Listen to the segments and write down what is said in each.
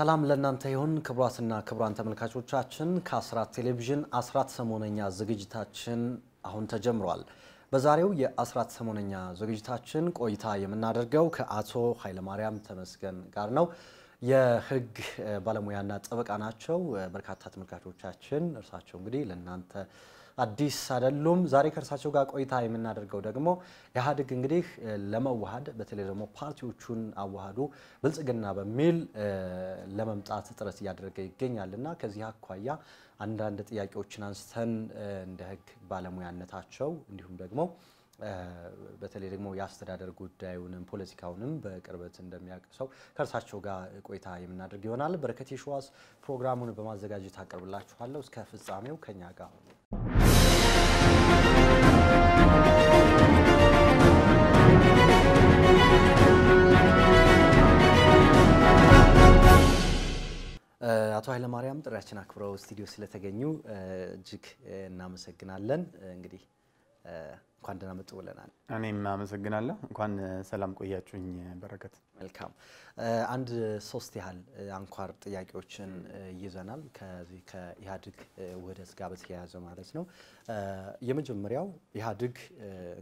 ሰላም ለእናንተ ይሁን ክቡራትና ክቡራን ተመልካቾቻችን፣ ከአስራት ቴሌቪዥን አስራት ሰሞነኛ ዝግጅታችን አሁን ተጀምሯል። በዛሬው የአስራት ሰሞነኛ ዝግጅታችን ቆይታ የምናደርገው ከአቶ ኃይለማርያም ተመስገን ጋር ነው። የህግ ባለሙያና ጠበቃ ናቸው። በርካታ ተመልካቾቻችን እርሳቸው እንግዲህ ለእናንተ አዲስ አይደሉም። ዛሬ ከእርሳቸው ጋር ቆይታ የምናደርገው ደግሞ ኢህአዴግ እንግዲህ ለመዋሃድ በተለይ ደግሞ ፓርቲዎቹን አዋሃዱ ብልጽግና በሚል ለመምጣት ጥረት እያደረገ ይገኛል እና ከዚህ አኳያ አንዳንድ ጥያቄዎችን አንስተን እንደ ህግ ባለሙያነታቸው እንዲሁም ደግሞ በተለይ ደግሞ የአስተዳደር ጉዳዩንም ፖለቲካውንም በቅርበት እንደሚያውቅ ሰው ከእርሳቸው ጋር ቆይታ የምናደርግ ይሆናል። በረከት የሸዋስ ፕሮግራሙን በማዘጋጀት አቀርብላችኋለሁ። እስከ ፍጻሜው ከኛ ጋር አቶ ኃይለማርያም ጥሪያችን አክብረው ስቱዲዮ ስለተገኙ እጅግ እናመሰግናለን። እንግዲህ እንኳን ደህና መጡ ብለናል። እኔም አመሰግናለሁ። እንኳን ሰላም ቆያችሁኝ። በረከት መልካም። አንድ ሶስት ያህል አንኳር ጥያቄዎችን ይዘናል ከዚህ ከኢህአዴግ ውህደት ጋር በተያያዘ ማለት ነው። የመጀመሪያው ኢህአዴግ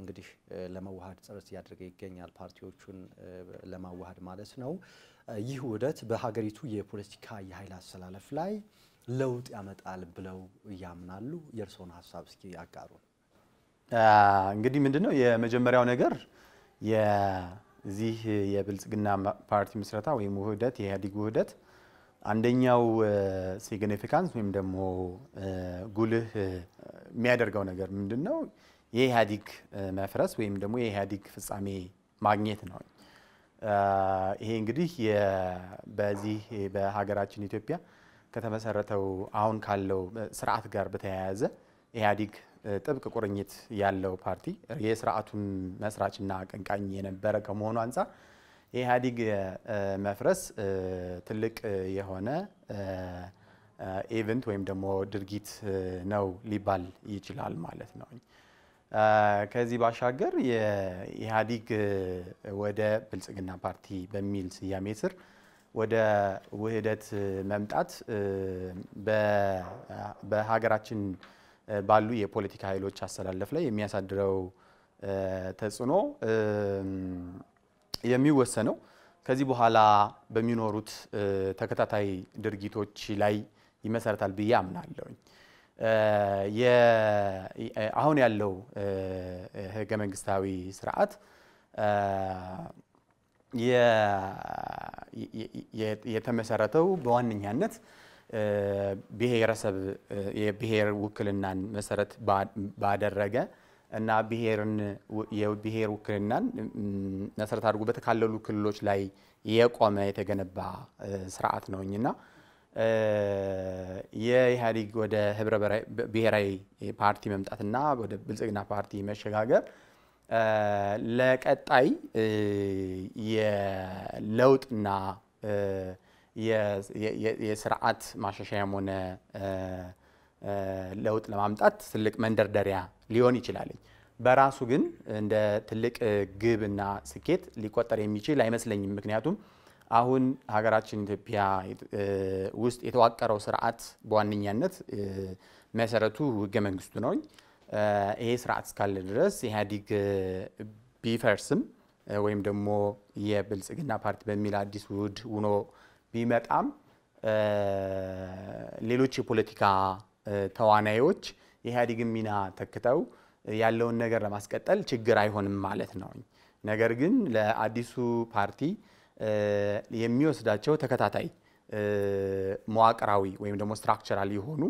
እንግዲህ ለመዋሃድ ጥረት እያደረገ ይገኛል፣ ፓርቲዎቹን ለማዋሃድ ማለት ነው። ይህ ውህደት በሀገሪቱ የፖለቲካ የኃይል አሰላለፍ ላይ ለውጥ ያመጣል ብለው ያምናሉ? የእርስዎን ሀሳብ እስኪ ያጋሩን። እንግዲህ ምንድነው የመጀመሪያው ነገር የዚህ የብልጽግና ፓርቲ ምስረታ ወይም ውህደት የኢህአዴግ ውህደት አንደኛው ሲግኒፊካንስ ወይም ደግሞ ጉልህ የሚያደርገው ነገር ምንድን ነው? የኢህአዴግ መፍረስ ወይም ደግሞ የኢህአዴግ ፍጻሜ ማግኘት ነው። ይሄ እንግዲህ በዚህ በሀገራችን ኢትዮጵያ ከተመሰረተው አሁን ካለው ስርዓት ጋር በተያያዘ ኢህአዴግ ጥብቅ ቁርኝት ያለው ፓርቲ የስርዓቱን መስራችና አቀንቃኝ የነበረ ከመሆኑ አንጻር የኢህአዴግ መፍረስ ትልቅ የሆነ ኢቨንት ወይም ደግሞ ድርጊት ነው ሊባል ይችላል ማለት ነው። ከዚህ ባሻገር የኢህአዴግ ወደ ብልጽግና ፓርቲ በሚል ስያሜ ስር ወደ ውህደት መምጣት በሀገራችን ባሉ የፖለቲካ ኃይሎች አሰላለፍ ላይ የሚያሳድረው ተጽዕኖ የሚወሰነው ከዚህ በኋላ በሚኖሩት ተከታታይ ድርጊቶች ላይ ይመሰረታል ብዬ አምናለሁኝ። አሁን ያለው ህገ መንግስታዊ ስርዓት የተመሰረተው በዋነኛነት ብሔረሰብ የብሔር ውክልናን መሰረት ባደረገ እና ብሔርን የብሔር ውክልናን መሰረት አድርጎ በተካለሉ ክልሎች ላይ የቆመ የተገነባ ስርዓት ነውና የኢህአዴግ ወደ ህብረ ብሔራዊ ፓርቲ መምጣትና ወደ ብልጽግና ፓርቲ መሸጋገር ለቀጣይ የለውጥና የስርዓት ማሻሻያም ሆነ ለውጥ ለማምጣት ትልቅ መንደርደሪያ ሊሆን ይችላል። በራሱ ግን እንደ ትልቅ ግብና ስኬት ሊቆጠር የሚችል አይመስለኝም። ምክንያቱም አሁን ሀገራችን ኢትዮጵያ ውስጥ የተዋቀረው ስርዓት በዋነኛነት መሰረቱ ህገ መንግስቱ ነው። ይሄ ስርዓት እስካለ ድረስ ኢህአዲግ ቢፈርስም ወይም ደግሞ የብልጽግና ፓርቲ በሚል አዲስ ውህድ ውኖ ቢመጣም ሌሎች የፖለቲካ ተዋናዮች የኢህአዴግን ሚና ተክተው ያለውን ነገር ለማስቀጠል ችግር አይሆንም ማለት ነው። ነገር ግን ለአዲሱ ፓርቲ የሚወስዳቸው ተከታታይ መዋቅራዊ ወይም ደግሞ ስትራክቸራል የሆኑ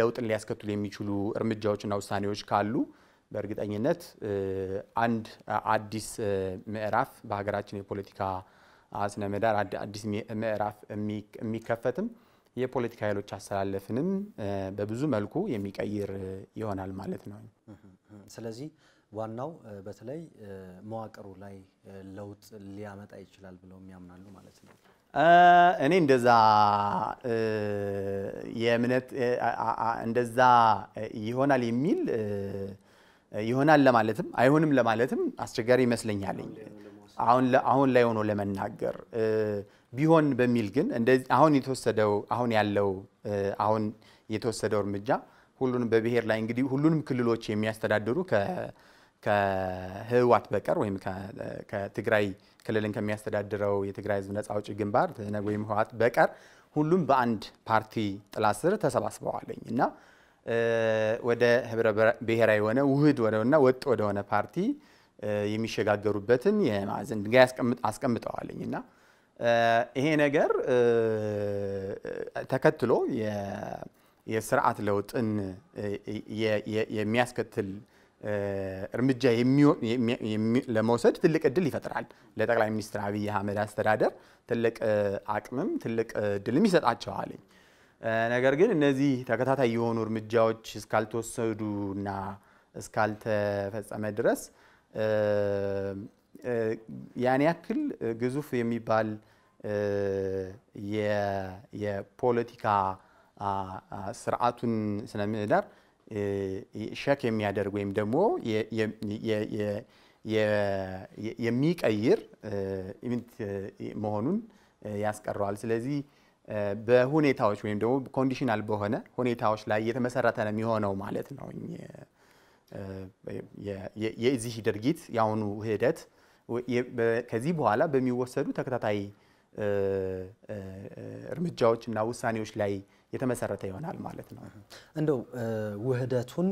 ለውጥን ሊያስከትሉ የሚችሉ እርምጃዎችና ውሳኔዎች ካሉ በእርግጠኝነት አንድ አዲስ ምዕራፍ በሀገራችን የፖለቲካ አጽነ ምህዳር አዲስ ምዕራፍ የሚከፈትም የፖለቲካ ኃይሎች አሰላለፍንም በብዙ መልኩ የሚቀይር ይሆናል ማለት ነው። ስለዚህ ዋናው በተለይ መዋቅሩ ላይ ለውጥ ሊያመጣ ይችላል ብለው የሚያምናሉ ማለት ነው። እኔ እንደዛ የእምነት እንደዛ ይሆናል የሚል ይሆናል ለማለትም አይሆንም ለማለትም አስቸጋሪ ይመስለኛል። አሁን አሁን ላይ ሆኖ ለመናገር ቢሆን በሚል ግን አሁን የተወሰደው አሁን ያለው አሁን የተወሰደው እርምጃ ሁሉንም በብሔር ላይ እንግዲህ ሁሉንም ክልሎች የሚያስተዳድሩ ከህወሓት በቀር ወይም ከትግራይ ክልልን ከሚያስተዳድረው የትግራይ ህዝብ ነጻ አውጪ ግንባር ትህነግ ወይም ህወሓት በቀር ሁሉም በአንድ ፓርቲ ጥላ ስር ተሰባስበዋለኝ እና ወደ ህብረ ብሔራዊ የሆነ ውህድ ወደሆነና ወጥ ወደሆነ ፓርቲ የሚሸጋገሩበትን የማዕዘን ድንጋይ አስቀምጠዋልኝ እና ይሄ ነገር ተከትሎ የስርዓት ለውጥን የሚያስከትል እርምጃ ለመውሰድ ትልቅ እድል ይፈጥራል። ለጠቅላይ ሚኒስትር አብይ አህመድ አስተዳደር ትልቅ አቅምም ትልቅ እድልም ይሰጣቸዋል። ነገር ግን እነዚህ ተከታታይ የሆኑ እርምጃዎች እስካልተወሰዱና እስካልተፈጸመ ድረስ ያን ያክል ግዙፍ የሚባል የፖለቲካ ስርዓቱን ስነ ምህዳር ሸክ የሚያደርግ ወይም ደግሞ የሚቀይር ኢቨንት መሆኑን ያስቀረዋል። ስለዚህ በሁኔታዎች ወይም ደግሞ ኮንዲሽናል በሆነ ሁኔታዎች ላይ የተመሰረተ ነው የሚሆነው ማለት ነው። የዚህ ድርጊት የአሁኑ ሂደት ከዚህ በኋላ በሚወሰዱ ተከታታይ እርምጃዎች እና ውሳኔዎች ላይ የተመሰረተ ይሆናል ማለት ነው። እንደው ውህደቱን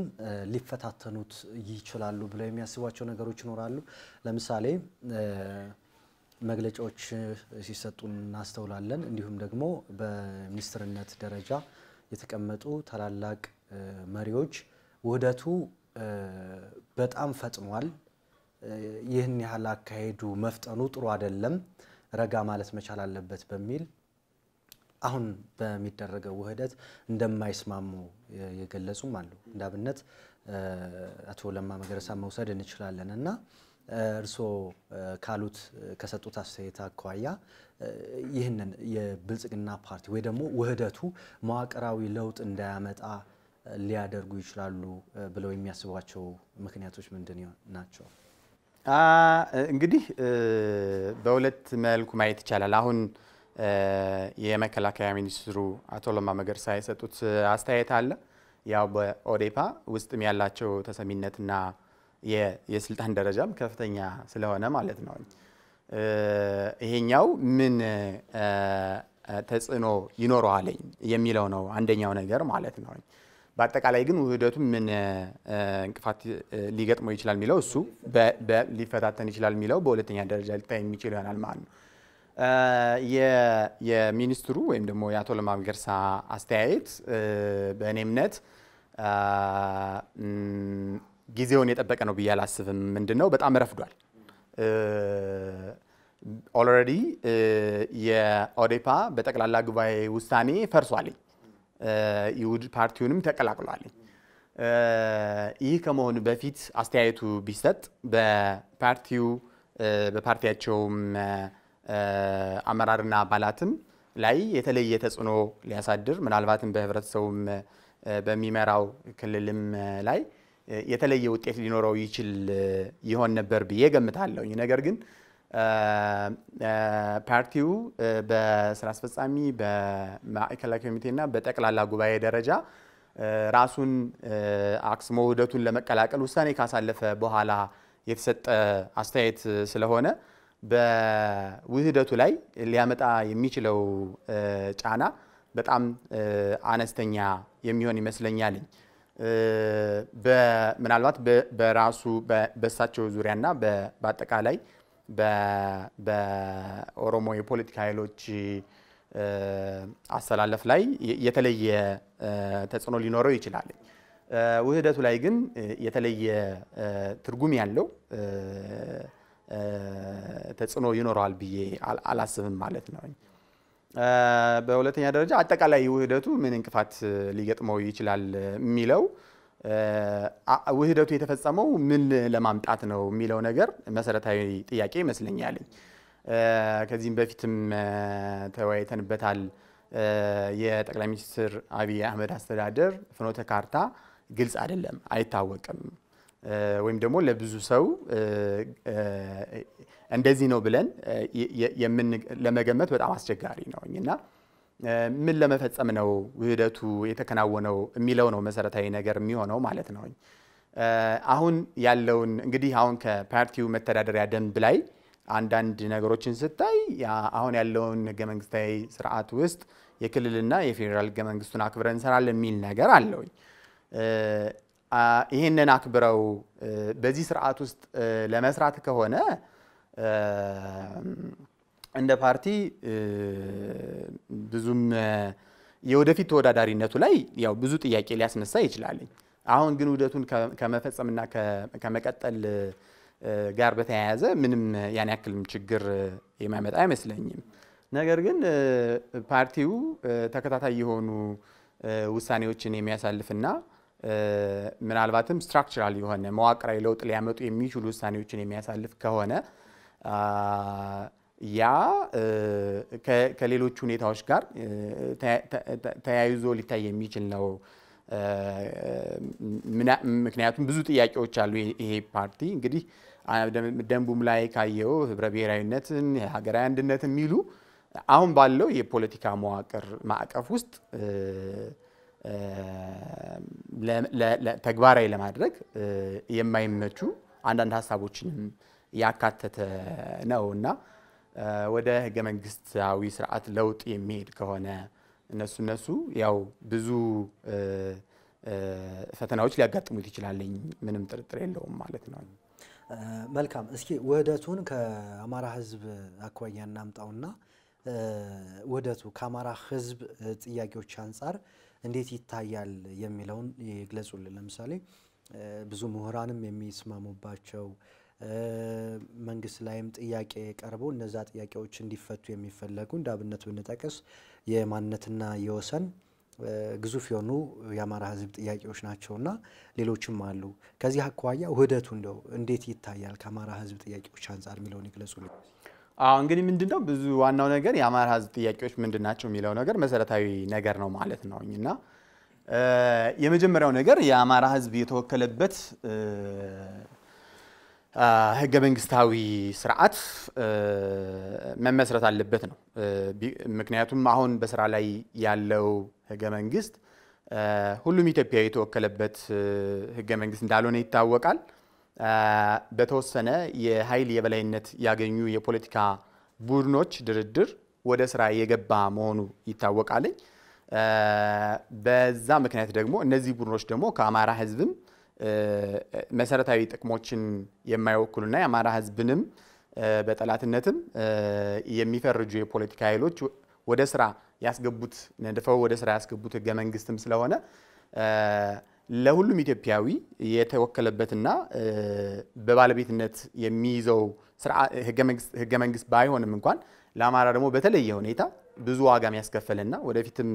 ሊፈታተኑት ይችላሉ ብለው የሚያስቧቸው ነገሮች ይኖራሉ። ለምሳሌ መግለጫዎች ሲሰጡ እናስተውላለን። እንዲሁም ደግሞ በሚኒስትርነት ደረጃ የተቀመጡ ታላላቅ መሪዎች ውህደቱ በጣም ፈጥኗል። ይህን ያህል አካሄዱ መፍጠኑ ጥሩ አይደለም፣ ረጋ ማለት መቻል አለበት በሚል አሁን በሚደረገው ውህደት እንደማይስማሙ የገለጹም አሉ። እንደ አብነት አቶ ለማ መገረሳ መውሰድ እንችላለን እና እርስዎ ካሉት ከሰጡት አስተያየት አኳያ ይህንን የብልጽግና ፓርቲ ወይ ደግሞ ውህደቱ መዋቅራዊ ለውጥ እንዳያመጣ ሊያደርጉ ይችላሉ ብለው የሚያስቧቸው ምክንያቶች ምንድን ናቸው? እንግዲህ በሁለት መልኩ ማየት ይቻላል። አሁን የመከላከያ ሚኒስትሩ አቶ ለማ መገርሳ የሰጡት አስተያየት አለ። ያው በኦዴፓ ውስጥም ያላቸው ተሰሚነትና የስልጣን ደረጃም ከፍተኛ ስለሆነ ማለት ነው። ይሄኛው ምን ተጽዕኖ ይኖረዋለኝ የሚለው ነው አንደኛው ነገር ማለት ነው። በአጠቃላይ ግን ውህደቱ ምን እንቅፋት ሊገጥመው ይችላል የሚለው እሱ ሊፈታተን ይችላል የሚለው በሁለተኛ ደረጃ ሊታይ የሚችል ይሆናል ማለት ነው። የሚኒስትሩ ወይም ደግሞ የአቶ ለማ መገርሳ አስተያየት በእኔ እምነት ጊዜውን የጠበቀ ነው ብዬ አላስብም። ምንድን ነው በጣም ረፍዷል። ኦልሬዲ የኦዴፓ በጠቅላላ ጉባኤ ውሳኔ ፈርሷልኝ ይሁድ ፓርቲውንም ተቀላቅሏል። ይህ ከመሆኑ በፊት አስተያየቱ ቢሰጥ በፓርቲው በፓርቲያቸውም አመራርና አባላትም ላይ የተለየ ተጽዕኖ ሊያሳድር ምናልባትም በህብረተሰቡም በሚመራው ክልልም ላይ የተለየ ውጤት ሊኖረው ይችል ይሆን ነበር ብዬ ገምታለሁኝ። ነገር ግን ፓርቲው በስራ አስፈጻሚ በማዕከላዊ ኮሚቴና በጠቅላላ ጉባኤ ደረጃ ራሱን አክስሞ ውህደቱን ለመቀላቀል ውሳኔ ካሳለፈ በኋላ የተሰጠ አስተያየት ስለሆነ በውህደቱ ላይ ሊያመጣ የሚችለው ጫና በጣም አነስተኛ የሚሆን ይመስለኛልኝ። ምናልባት በራሱ በእሳቸው ዙሪያና በአጠቃላይ በኦሮሞ የፖለቲካ ኃይሎች አሰላለፍ ላይ የተለየ ተጽዕኖ ሊኖረው ይችላል። ውህደቱ ላይ ግን የተለየ ትርጉም ያለው ተጽዕኖ ይኖረዋል ብዬ አላስብም ማለት ነው። በሁለተኛ ደረጃ አጠቃላይ ውህደቱ ምን እንቅፋት ሊገጥመው ይችላል የሚለው ውህደቱ የተፈጸመው ምን ለማምጣት ነው የሚለው ነገር መሰረታዊ ጥያቄ ይመስለኛል። ከዚህም በፊትም ተወያይተንበታል። የጠቅላይ ሚኒስትር አብይ አህመድ አስተዳደር ፍኖተ ካርታ ግልጽ አይደለም፣ አይታወቅም ወይም ደግሞ ለብዙ ሰው እንደዚህ ነው ብለን ለመገመት በጣም አስቸጋሪ ነው እና ምን ለመፈጸም ነው ውህደቱ የተከናወነው የሚለው ነው መሰረታዊ ነገር የሚሆነው ማለት ነው። አሁን ያለውን እንግዲህ አሁን ከፓርቲው መተዳደሪያ ደንብ ላይ አንዳንድ ነገሮችን ስታይ አሁን ያለውን ህገ መንግስታዊ ስርዓት ውስጥ የክልልና የፌዴራል ህገ መንግስቱን አክብረን እንሰራለን የሚል ነገር አለውኝ። ይህንን አክብረው በዚህ ስርዓት ውስጥ ለመስራት ከሆነ እንደ ፓርቲ ብዙም የወደፊት ተወዳዳሪነቱ ላይ ያው ብዙ ጥያቄ ሊያስነሳ ይችላል አሁን ግን ውህደቱን ከመፈጸምና ከመቀጠል ጋር በተያያዘ ምንም ያን ያክልም ችግር የማይመጣ አይመስለኝም። ነገር ግን ፓርቲው ተከታታይ የሆኑ ውሳኔዎችን የሚያሳልፍና ምናልባትም ስትራክቸራል የሆነ መዋቅራዊ ለውጥ ሊያመጡ የሚችሉ ውሳኔዎችን የሚያሳልፍ ከሆነ ያ ከሌሎች ሁኔታዎች ጋር ተያይዞ ሊታይ የሚችል ነው። ምክንያቱም ብዙ ጥያቄዎች አሉ። ይሄ ፓርቲ እንግዲህ ደንቡም ላይ ካየው ህብረ ብሔራዊነትን፣ ሀገራዊ አንድነትን የሚሉ አሁን ባለው የፖለቲካ መዋቅር ማዕቀፍ ውስጥ ተግባራዊ ለማድረግ የማይመቹ አንዳንድ ሀሳቦችንም ያካተተ ነው እና ወደ ህገ መንግስታዊ ስርዓት ለውጥ የሚሄድ ከሆነ እነሱ እነሱ ያው ብዙ ፈተናዎች ሊያጋጥሙት ይችላለኝ ምንም ጥርጥር የለውም ማለት ነው። መልካም። እስኪ ውህደቱን ከአማራ ህዝብ አኳያ እናምጣውና ውህደቱ ከአማራ ህዝብ ጥያቄዎች አንጻር እንዴት ይታያል የሚለውን ይግለጹልን። ለምሳሌ ብዙ ምሁራንም የሚስማሙባቸው መንግስት ላይም ጥያቄ ቀርቦ እነዛ ጥያቄዎች እንዲፈቱ የሚፈለጉ እንደ አብነት ብንጠቅስ የማንነትና የወሰን ግዙፍ የሆኑ የአማራ ህዝብ ጥያቄዎች ናቸውና ሌሎችም አሉ። ከዚህ አኳያ ውህደቱ እንደው እንዴት ይታያል ከአማራ ህዝብ ጥያቄዎች አንጻር የሚለውን ይግለጹ። እንግዲህ ምንድነው ብዙ ዋናው ነገር የአማራ ህዝብ ጥያቄዎች ምንድን ናቸው የሚለው ነገር መሰረታዊ ነገር ነው ማለት ነው እና የመጀመሪያው ነገር የአማራ ህዝብ የተወከለበት ህገ መንግስታዊ ስርዓት መመስረት አለበት ነው። ምክንያቱም አሁን በስራ ላይ ያለው ህገ መንግስት ሁሉም ኢትዮጵያ የተወከለበት ህገ መንግስት እንዳልሆነ ይታወቃል። በተወሰነ የኃይል የበላይነት ያገኙ የፖለቲካ ቡድኖች ድርድር ወደ ስራ የገባ መሆኑ ይታወቃልኝ። በዛ ምክንያት ደግሞ እነዚህ ቡድኖች ደግሞ ከአማራ ህዝብም መሰረታዊ ጥቅሞችን የማይወክሉና የአማራ ህዝብንም በጠላትነትም የሚፈርጁ የፖለቲካ ኃይሎች ወደ ስራ ያስገቡት ነድፈው ወደ ስራ ያስገቡት ህገ መንግስትም ስለሆነ ለሁሉም ኢትዮጵያዊ የተወከለበትና በባለቤትነት የሚይዘው ህገ መንግስት ባይሆንም እንኳን ለአማራ ደግሞ በተለየ ሁኔታ ብዙ ዋጋ የሚያስከፍልና ወደፊትም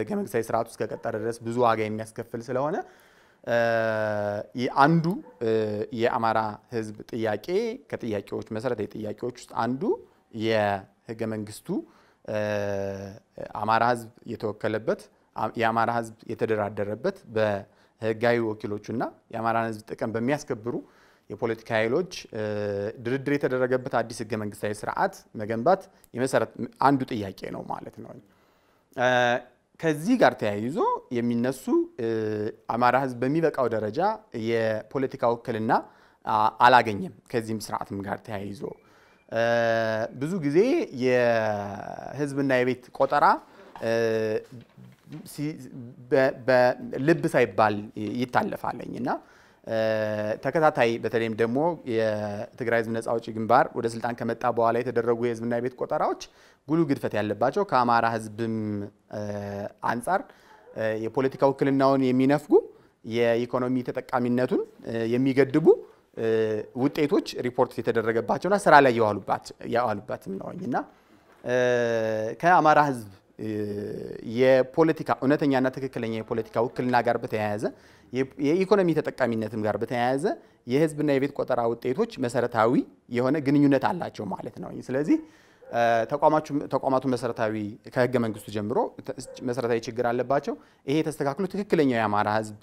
ህገ መንግስታዊ ስርዓት ውስጥ ከቀጠረ ድረስ ብዙ ዋጋ የሚያስከፍል ስለሆነ አንዱ የአማራ ህዝብ ጥያቄ ከጥያቄዎች መሰረታዊ ጥያቄዎች ውስጥ አንዱ የህገ መንግስቱ አማራ ህዝብ የተወከለበት የአማራ ህዝብ የተደራደረበት በህጋዊ ወኪሎችና የአማራን ህዝብ ጥቅም በሚያስከብሩ የፖለቲካ ኃይሎች ድርድር የተደረገበት አዲስ ህገ መንግስታዊ ስርዓት መገንባት የመሰረት አንዱ ጥያቄ ነው ማለት ነው። ከዚህ ጋር ተያይዞ የሚነሱ አማራ ህዝብ በሚበቃው ደረጃ የፖለቲካ ውክልና አላገኘም። ከዚህም ስርዓትም ጋር ተያይዞ ብዙ ጊዜ የህዝብና የቤት ቆጠራ ልብ ሳይባል ይታለፋለኝ እና ተከታታይ በተለይም ደግሞ የትግራይ ህዝብ ነጻ አውጪ ግንባር ወደ ስልጣን ከመጣ በኋላ የተደረጉ የህዝብና የቤት ቆጠራዎች ጉሉ ግድፈት ያለባቸው ከአማራ ህዝብም አንጻር የፖለቲካ ውክልናውን የሚነፍጉ የኢኮኖሚ ተጠቃሚነቱን የሚገድቡ ውጤቶች ሪፖርት የተደረገባቸውና ስራ ላይ የዋሉባትም ነውኝ እና ከአማራ ህዝብ የፖለቲካ እውነተኛና ትክክለኛ የፖለቲካ ውክልና ጋር በተያያዘ የኢኮኖሚ ተጠቃሚነትም ጋር በተያያዘ የህዝብና የቤት ቆጠራ ውጤቶች መሰረታዊ የሆነ ግንኙነት አላቸው ማለት ነው። ስለዚህ ተቋማቱ መሰረታዊ ከህገ መንግስቱ ጀምሮ መሰረታዊ ችግር አለባቸው። ይሄ ተስተካክሎ ትክክለኛው የአማራ ህዝብ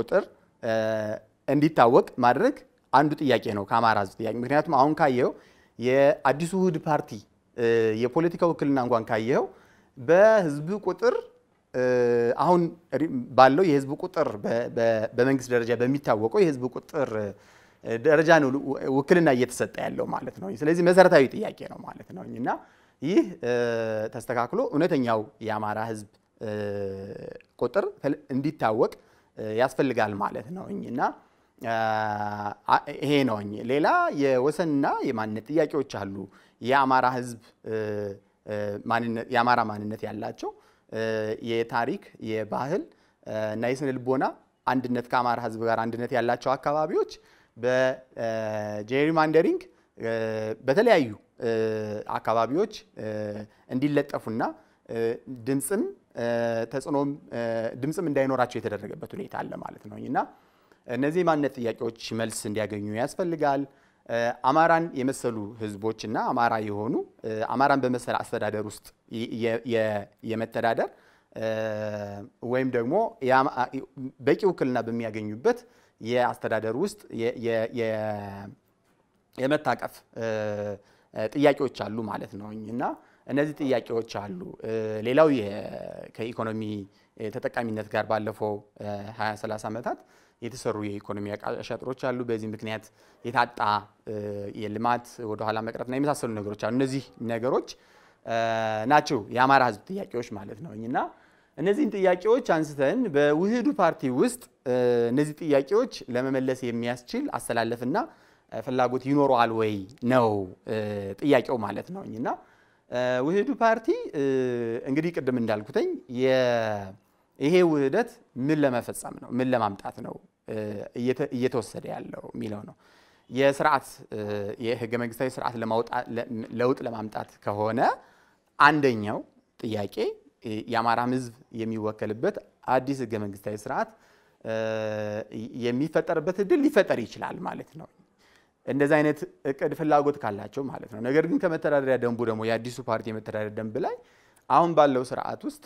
ቁጥር እንዲታወቅ ማድረግ አንዱ ጥያቄ ነው ከአማራ ህዝብ ጥያቄ። ምክንያቱም አሁን ካየው የአዲሱ ውህድ ፓርቲ የፖለቲካ ውክልና እንኳን ካየው። በህዝብ ቁጥር አሁን ባለው የህዝብ ቁጥር በመንግስት ደረጃ በሚታወቀው የህዝብ ቁጥር ደረጃ ነው ውክልና እየተሰጠ ያለው ማለት ነው። ስለዚህ መሰረታዊ ጥያቄ ነው ማለት ነው እና ይህ ተስተካክሎ እውነተኛው የአማራ ህዝብ ቁጥር እንዲታወቅ ያስፈልጋል ማለት ነው እና ይሄ ነው። ሌላ የወሰንና የማንነት ጥያቄዎች አሉ። የአማራ ህዝብ የአማራ ማንነት ያላቸው የታሪክ የባህል እና የስነ ልቦና አንድነት ከአማራ ህዝብ ጋር አንድነት ያላቸው አካባቢዎች በጄሪማንደሪንግ በተለያዩ አካባቢዎች እንዲለጠፉና ድምፅም ተጽዕኖም ድምፅም እንዳይኖራቸው የተደረገበት ሁኔታ አለ ማለት ነው እና እነዚህ የማንነት ጥያቄዎች መልስ እንዲያገኙ ያስፈልጋል። አማራን የመሰሉ ህዝቦች እና አማራ የሆኑ አማራን በመሰለ አስተዳደር ውስጥ የመተዳደር ወይም ደግሞ በቂ ውክልና በሚያገኙበት የአስተዳደር ውስጥ የመታቀፍ ጥያቄዎች አሉ ማለት ነው እና እነዚህ ጥያቄዎች አሉ። ሌላው ከኢኮኖሚ ተጠቃሚነት ጋር ባለፈው 20 30 ዓመታት የተሰሩ የኢኮኖሚ አሻጥሮች አሉ። በዚህ ምክንያት የታጣ የልማት ወደኋላ መቅረትና የመሳሰሉ ነገሮች አሉ። እነዚህ ነገሮች ናቸው የአማራ ህዝብ ጥያቄዎች ማለት ነው እና እነዚህን ጥያቄዎች አንስተን በውህዱ ፓርቲ ውስጥ እነዚህ ጥያቄዎች ለመመለስ የሚያስችል አሰላለፍና ፍላጎት ይኖረዋል ወይ ነው ጥያቄው ማለት ነው እና ውህዱ ፓርቲ እንግዲህ ቅድም እንዳልኩተኝ ይሄ ውህደት ምን ለመፈጸም ነው? ምን ለማምጣት ነው? እየተወሰደ ያለው የሚለው ነው። የስርዓት የህገ መንግስታዊ ስርዓት ለውጥ ለማምጣት ከሆነ አንደኛው ጥያቄ የአማራ ህዝብ የሚወከልበት አዲስ ህገ መንግስታዊ ስርዓት የሚፈጠርበት እድል ሊፈጠር ይችላል ማለት ነው። እንደዚህ አይነት እቅድ ፍላጎት ካላቸው ማለት ነው። ነገር ግን ከመተዳደሪያ ደንቡ ደግሞ የአዲሱ ፓርቲ የመተዳደሪያ ደንብ ላይ አሁን ባለው ስርዓት ውስጥ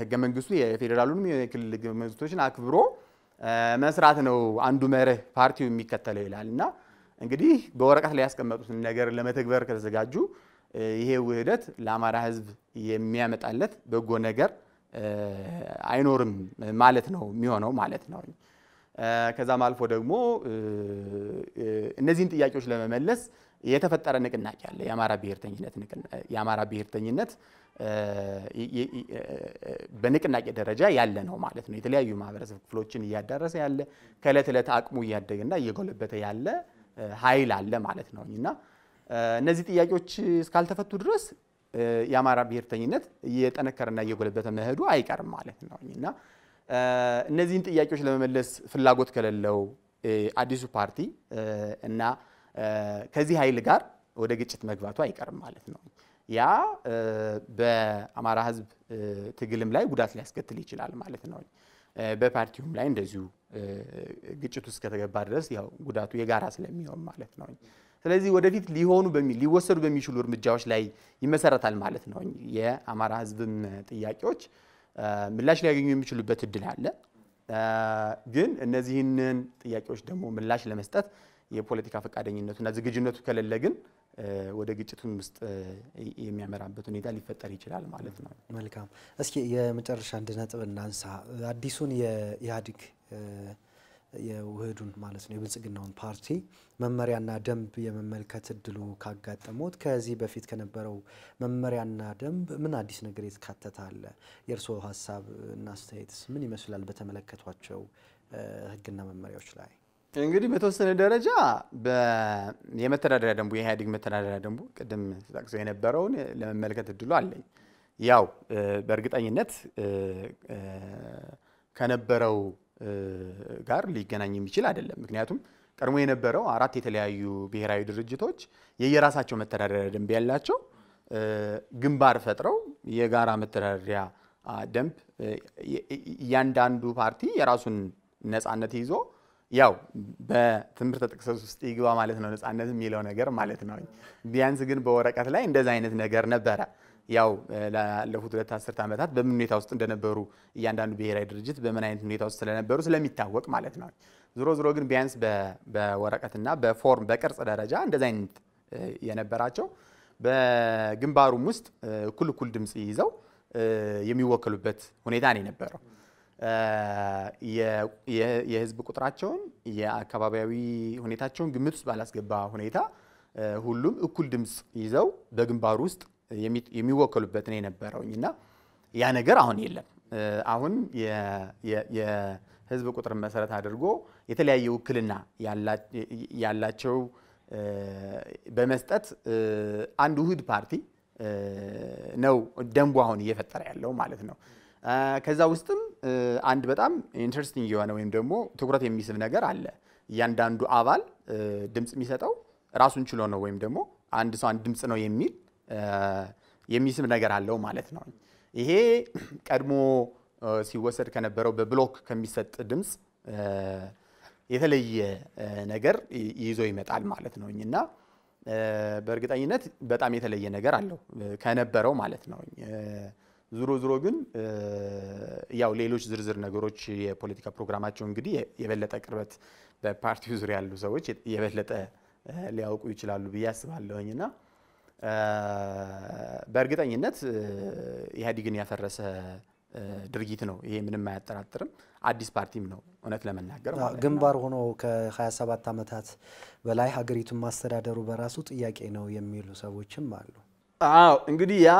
ህገ መንግስቱ የፌዴራሉንም የክልል ህገ መንግስቶችን አክብሮ መስራት ነው አንዱ መርህ ፓርቲው የሚከተለው ይላል እና እንግዲህ በወረቀት ላይ ያስቀመጡትን ነገር ለመተግበር ከተዘጋጁ ይሄ ውህደት ለአማራ ህዝብ የሚያመጣለት በጎ ነገር አይኖርም ማለት ነው የሚሆነው ማለት ነው። ከዛም አልፎ ደግሞ እነዚህን ጥያቄዎች ለመመለስ የተፈጠረ ንቅናቄ አለ። የአማራ ብሔርተኝነት የአማራ ብሔርተኝነት በንቅናቄ ደረጃ ያለ ነው ማለት ነው። የተለያዩ ማህበረሰብ ክፍሎችን እያዳረሰ ያለ ከእለት ዕለት አቅሙ እያደገና እየጎለበተ ያለ ኃይል አለ ማለት ነው እና እነዚህ ጥያቄዎች እስካልተፈቱ ድረስ የአማራ ብሔርተኝነት እየጠነከረና እየጎለበተ መሄዱ አይቀርም ማለት ነው እና እነዚህን ጥያቄዎች ለመመለስ ፍላጎት ከሌለው አዲሱ ፓርቲ እና ከዚህ ኃይል ጋር ወደ ግጭት መግባቱ አይቀርም ማለት ነው። ያ በአማራ ህዝብ ትግልም ላይ ጉዳት ሊያስከትል ይችላል ማለት ነው። በፓርቲውም ላይ እንደዚሁ ግጭቱ እስከተገባ ድረስ ያው ጉዳቱ የጋራ ስለሚሆን ማለት ነው። ስለዚህ ወደፊት ሊሆኑ ሊወሰዱ በሚችሉ እርምጃዎች ላይ ይመሰረታል ማለት ነው። የአማራ ህዝብም ጥያቄዎች ምላሽ ሊያገኙ የሚችሉበት እድል አለ። ግን እነዚህንን ጥያቄዎች ደግሞ ምላሽ ለመስጠት የፖለቲካ ፈቃደኝነቱና ዝግጁነቱ ከሌለ ግን ወደ ግጭቱን ውስጥ የሚያመራበት ሁኔታ ሊፈጠር ይችላል ማለት ነው። መልካም። እስኪ የመጨረሻ አንድ ነጥብ እናንሳ። አዲሱን የኢህአዴግ የውህዱን ማለት ነው የብልጽግናውን ፓርቲ መመሪያና ደንብ የመመልከት እድሉ ካጋጠሞት ከዚህ በፊት ከነበረው መመሪያና ደንብ ምን አዲስ ነገር የተካተተ አለ? የእርስዎ ሀሳብ እና አስተያየትስ ምን ይመስላል? በተመለከቷቸው ህግና መመሪያዎች ላይ እንግዲህ በተወሰነ ደረጃ የመተዳደሪያ ደንቡ የኢህአዴግ መተዳደሪያ ደንቡ ቅድም ጠቅሶ የነበረውን ለመመልከት እድሉ አለኝ። ያው በእርግጠኝነት ከነበረው ጋር ሊገናኝ የሚችል አይደለም። ምክንያቱም ቀድሞ የነበረው አራት የተለያዩ ብሔራዊ ድርጅቶች የየራሳቸው መተዳደሪያ ደንብ ያላቸው ግንባር ፈጥረው የጋራ መተዳደሪያ ደንብ እያንዳንዱ ፓርቲ የራሱን ነፃነት ይዞ ያው በትምህርት ተጠቅሰስ ውስጥ ይግባ ማለት ነው ነፃነት የሚለው ነገር ማለት ነው። ቢያንስ ግን በወረቀት ላይ እንደዚህ አይነት ነገር ነበረ። ያው ላለፉት ሁለት አስርት ዓመታት በምን ሁኔታ ውስጥ እንደነበሩ እያንዳንዱ ብሔራዊ ድርጅት በምን አይነት ሁኔታ ውስጥ ስለነበሩ ስለሚታወቅ ማለት ነው። ዝሮ ዝሮ ግን ቢያንስ በወረቀትና በፎርም በቅርጽ ደረጃ እንደዚ አይነት የነበራቸው በግንባሩም ውስጥ እኩል እኩል ድምፅ ይዘው የሚወከሉበት ሁኔታ ነው የነበረው። የህዝብ ቁጥራቸውን የአካባቢያዊ ሁኔታቸውን ግምት ውስጥ ባላስገባ ሁኔታ ሁሉም እኩል ድምፅ ይዘው በግንባሩ ውስጥ የሚወከሉበት ነው የነበረውኝ እና ያ ነገር አሁን የለም። አሁን የህዝብ ቁጥር መሰረት አድርጎ የተለያየ ውክልና ያላቸው በመስጠት አንድ ውህድ ፓርቲ ነው ደንቡ አሁን እየፈጠረ ያለው ማለት ነው። ከዛ ውስጥም አንድ በጣም ኢንትረስቲንግ የሆነ ወይም ደግሞ ትኩረት የሚስብ ነገር አለ። እያንዳንዱ አባል ድምፅ የሚሰጠው ራሱን ችሎ ነው ወይም ደግሞ አንድ ሰው አንድ ድምፅ ነው የሚል የሚስብ ነገር አለው ማለት ነው። ይሄ ቀድሞ ሲወሰድ ከነበረው በብሎክ ከሚሰጥ ድምፅ የተለየ ነገር ይዞ ይመጣል ማለት ነው እና በእርግጠኝነት በጣም የተለየ ነገር አለው ከነበረው ማለት ነው። ዝሮ ዝሮ ግን ያው ሌሎች ዝርዝር ነገሮች የፖለቲካ ፕሮግራማቸው እንግዲህ የበለጠ ቅርበት በፓርቲው ዙሪያ ያሉ ሰዎች የበለጠ ሊያውቁ ይችላሉ ብዬ አስባለሁኝ እና በእርግጠኝነት ኢህአዲግን ያፈረሰ ድርጊት ነው። ይሄ ምንም አያጠራጥርም። አዲስ ፓርቲም ነው እውነት ለመናገር ግንባር ሆኖ ከ27 ዓመታት በላይ ሀገሪቱን ማስተዳደሩ በራሱ ጥያቄ ነው የሚሉ ሰዎችም አሉ። አዎ እንግዲህ ያ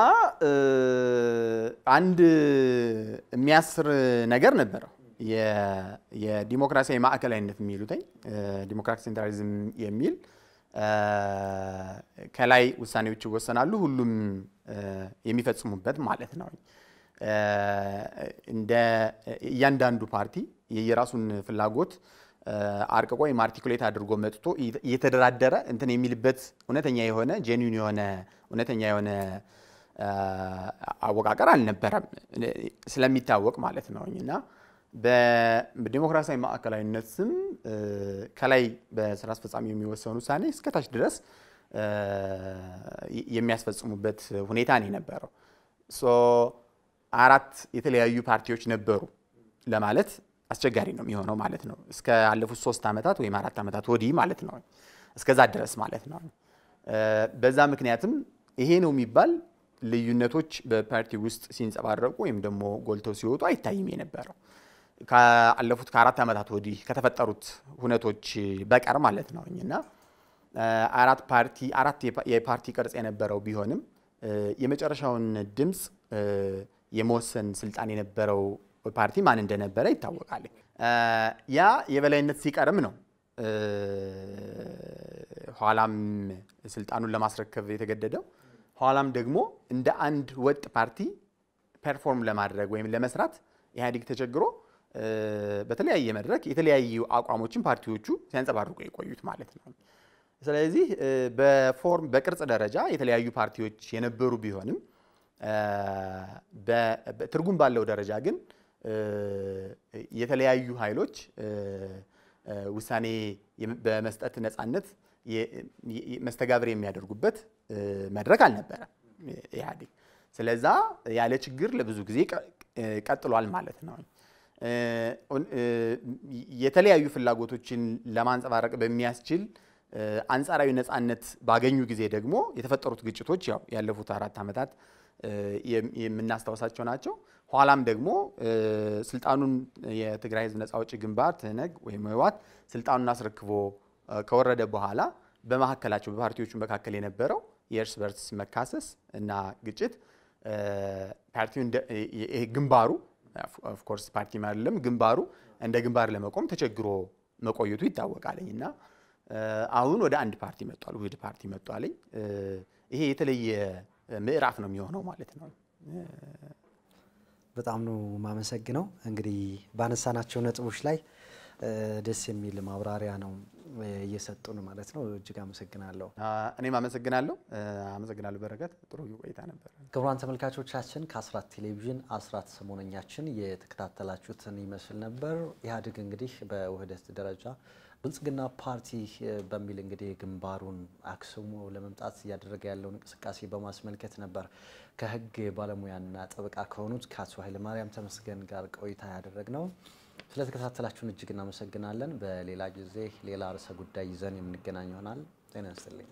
አንድ የሚያስር ነገር ነበረው። የዲሞክራሲያዊ ማዕከላዊነት የሚሉትኝ ዲሞክራቲክ ሴንትራሊዝም የሚል ከላይ ውሳኔዎች ይወሰናሉ፣ ሁሉም የሚፈጽሙበት ማለት ነው። እንደ እያንዳንዱ ፓርቲ የየራሱን ፍላጎት አርቅቆ ወይም አርቲኩሌት አድርጎ መጥቶ እየተደራደረ እንትን የሚልበት እውነተኛ የሆነ ጄኒን የሆነ እውነተኛ የሆነ አወቃቀር አልነበረም ስለሚታወቅ ማለት ነው እና በዲሞክራሲያዊ ማዕከላዊነት ስም ከላይ በስራ አስፈጻሚ የሚወሰኑ ውሳኔ እስከታች ድረስ የሚያስፈጽሙበት ሁኔታ ነው የነበረው። አራት የተለያዩ ፓርቲዎች ነበሩ ለማለት አስቸጋሪ ነው የሚሆነው ማለት ነው። እስከ አለፉት ሶስት ዓመታት ወይም አራት ዓመታት ወዲህ ማለት ነው። እስከዛ ድረስ ማለት ነው። በዛ ምክንያትም ይሄ ነው የሚባል ልዩነቶች በፓርቲ ውስጥ ሲንጸባረቁ ወይም ደግሞ ጎልተው ሲወጡ አይታይም የነበረው ካለፉት ከአራት ዓመታት ወዲህ ከተፈጠሩት ሁነቶች በቀር ማለት ነው እና አራት ፓርቲ አራት የፓርቲ ቅርጽ የነበረው ቢሆንም የመጨረሻውን ድምፅ የመወሰን ስልጣን የነበረው ፓርቲ ማን እንደነበረ ይታወቃል። ያ የበላይነት ሲቀርም ነው ኋላም ስልጣኑን ለማስረከብ የተገደደው ኋላም ደግሞ እንደ አንድ ወጥ ፓርቲ ፐርፎርም ለማድረግ ወይም ለመስራት ኢህአዴግ ተቸግሮ በተለያየ መድረክ የተለያዩ አቋሞችን ፓርቲዎቹ ሲያንጸባርቁ የቆዩት ማለት ነው። ስለዚህ በፎርም በቅርጽ ደረጃ የተለያዩ ፓርቲዎች የነበሩ ቢሆንም ትርጉም ባለው ደረጃ ግን የተለያዩ ኃይሎች ውሳኔ በመስጠት ነፃነት መስተጋብር የሚያደርጉበት መድረክ አልነበረም ኢህአዴግ። ስለዛ ያለ ችግር ለብዙ ጊዜ ቀጥሏል ማለት ነው። የተለያዩ ፍላጎቶችን ለማንጸባረቅ በሚያስችል አንጻራዊ ነፃነት ባገኙ ጊዜ ደግሞ የተፈጠሩት ግጭቶች ያው ያለፉት አራት ዓመታት የምናስታውሳቸው ናቸው። ኋላም ደግሞ ስልጣኑን የትግራይ ህዝብ ነፃ አውጪ ግንባር ትህነግ ወይም ህወሓት ስልጣኑን አስረክቦ ከወረደ በኋላ በመካከላቸው በፓርቲዎቹ መካከል የነበረው የእርስ በርስ መካሰስ እና ግጭት ግንባሩ ኦፍኮርስ ፓርቲ አይደለም ግንባሩ እንደ ግንባር ለመቆም ተቸግሮ መቆየቱ ይታወቃለኝ እና አሁን ወደ አንድ ፓርቲ መጧል፣ ውህድ ፓርቲ መጧልኝ። ይሄ የተለየ ምዕራፍ ነው የሚሆነው ማለት ነው። በጣም ነው ማመሰግነው። እንግዲህ ባነሳናቸው ነጥቦች ላይ ደስ የሚል ማብራሪያ ነው እየሰጡን ማለት ነው። እጅግ አመሰግናለሁ። እኔም አመሰግናለሁ። አመሰግናለሁ በረከት፣ ጥሩ ቆይታ ነበር። ክቡራን ተመልካቾቻችን ከአስራት ቴሌቪዥን አስራት ሰሞነኛችን የተከታተላችሁትን ይመስል ነበር። ኢህአዴግ እንግዲህ በውህደት ደረጃ ብልጽግና ፓርቲ በሚል እንግዲህ ግንባሩን አክስሞ ለመምጣት እያደረገ ያለውን እንቅስቃሴ በማስመልከት ነበር ከህግ ባለሙያና ጠበቃ ከሆኑት ከአቶ ኃይለማርያም ተመስገን ጋር ቆይታ ያደረግነው። ስለተከታተላችሁን እጅግ እናመሰግናለን። በሌላ ጊዜ ሌላ ርዕሰ ጉዳይ ይዘን የምንገናኝ ይሆናል። ጤና ይስጥልኝ።